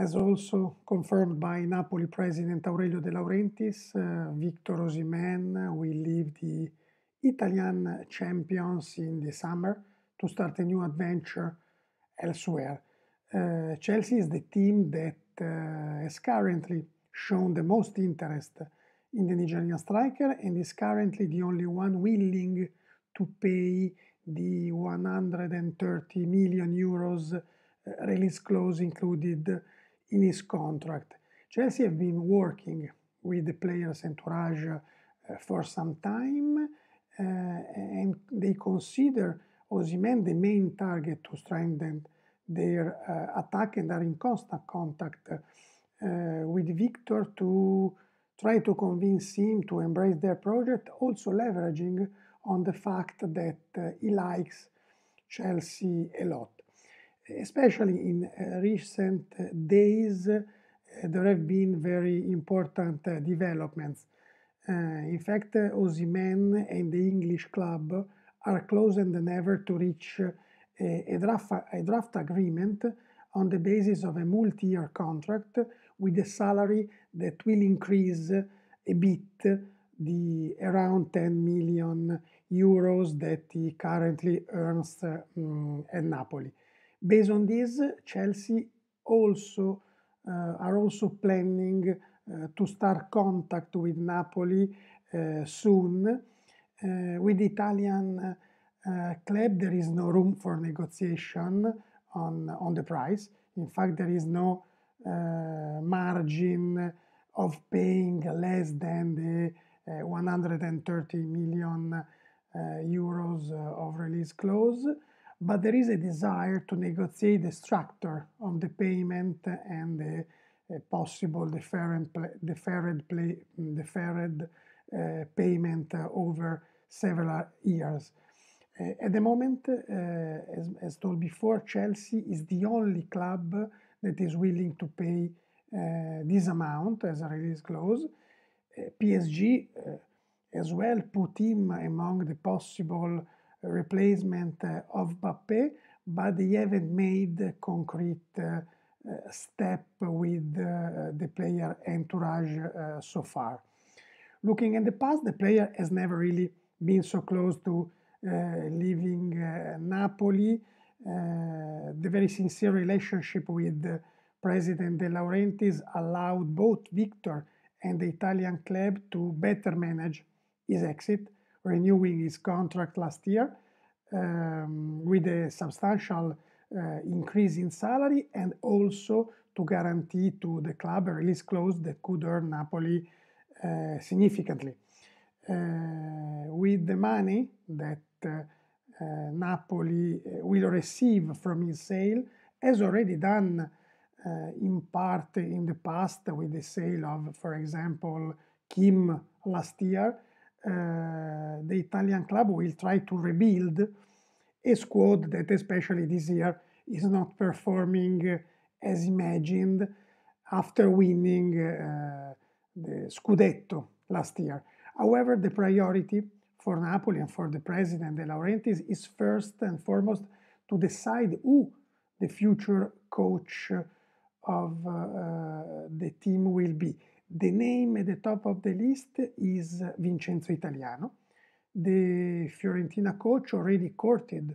as also confirmed by Napoli president Aurelio De Laurentiis, uh, Victor Osimen will leave the Italian champions in the summer to start a new adventure elsewhere. Uh, Chelsea is the team that uh, has currently shown the most interest in the Nigerian striker and is currently the only one willing to pay the 130 million euros uh, release clause included in his contract. Chelsea have been working with the player's entourage uh, for some time, uh, and they consider Ozyman the main target to strengthen their uh, attack and are in constant contact uh, with Victor to try to convince him to embrace their project, also leveraging on the fact that uh, he likes Chelsea a lot especially in uh, recent uh, days, uh, there have been very important developments. in fact, uh, Ozyman and the English club are closer than ever to reach a, draft, a draft agreement on the basis of a multi-year contract with a salary that will increase a bit the around 10 million euros that he currently earns um, at Napoli. Based on this, Chelsea also uh, are also planning uh, to start contact with Napoli uh, soon. with Italian club, there is no room for negotiation on, on the price. In fact, there is no margin of paying less than the uh, 130 million uh, euros uh, of release clause but there is a desire to negotiate the structure of the payment and the uh, possible deferred, deferred, play, deferred uh, payment uh, over several years. Uh, at the moment, uh, as, as, told before, Chelsea is the only club that is willing to pay uh, this amount as a release clause. PSG as well put him among the possible replacement of Mbappé, but they haven't made concrete uh, step with uh, the player entourage uh, so far. Looking at the past, the player has never really been so close to leaving Napoli. the very sincere relationship with President De Laurentiis allowed both Victor and the Italian club to better manage his exit renewing his contract last year um, with a substantial uh, increase in salary and also to guarantee to the club a release clause that could earn Napoli uh, significantly. Uh, with the money that uh, uh, Napoli will receive from his sale, as already done uh, in part in the past with the sale of, for example, Kim last year, Eh, the Italian club will try to rebuild a squad that, especially this year, is not performing as imagined after winning eh, the Scudetto last year. However, the priority for Napoli and for the president De Laurentiis is first and foremost to decide who the future coach of uh, the team will be. The name at the top of the list is Vincenzo Italiano, the Fiorentina coach already courted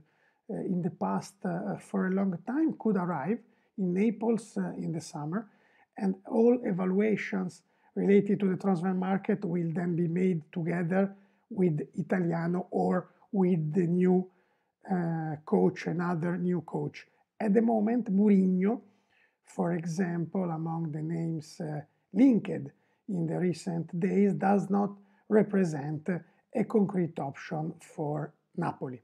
uh, in the past uh, for a long time, could arrive in Naples uh, in the summer, and all evaluations related to the transfer market will then be made together with Italiano or with the new uh, coach, another new coach. At the moment, Mourinho, for example, among the names uh, linked in the recent days does not represent a concrete option for Napoli.